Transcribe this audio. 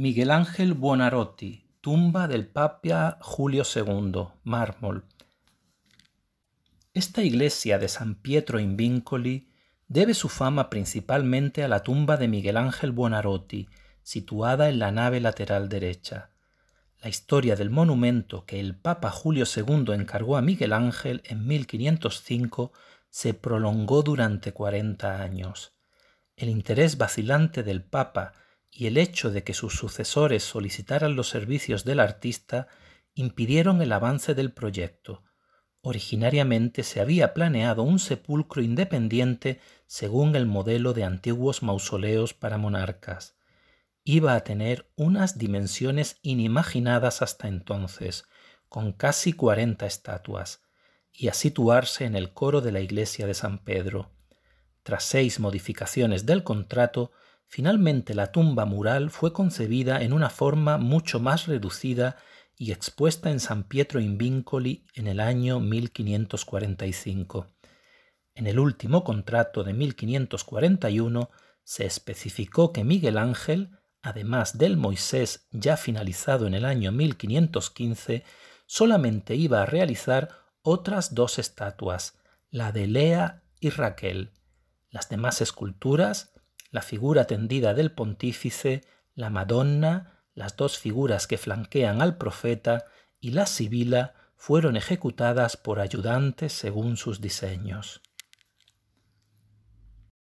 Miguel Ángel Buonarroti, tumba del Papa Julio II, mármol. Esta iglesia de San Pietro in Vincoli debe su fama principalmente a la tumba de Miguel Ángel Buonarroti, situada en la nave lateral derecha. La historia del monumento que el Papa Julio II encargó a Miguel Ángel en 1505 se prolongó durante 40 años. El interés vacilante del Papa y el hecho de que sus sucesores solicitaran los servicios del artista impidieron el avance del proyecto. Originariamente se había planeado un sepulcro independiente según el modelo de antiguos mausoleos para monarcas. Iba a tener unas dimensiones inimaginadas hasta entonces, con casi cuarenta estatuas, y a situarse en el coro de la iglesia de San Pedro. Tras seis modificaciones del contrato, Finalmente la tumba mural fue concebida en una forma mucho más reducida y expuesta en San Pietro in Vincoli en el año 1545. En el último contrato de 1541 se especificó que Miguel Ángel, además del Moisés ya finalizado en el año 1515, solamente iba a realizar otras dos estatuas, la de Lea y Raquel. Las demás esculturas la figura tendida del pontífice, la Madonna, las dos figuras que flanquean al profeta y la sibila fueron ejecutadas por ayudantes según sus diseños.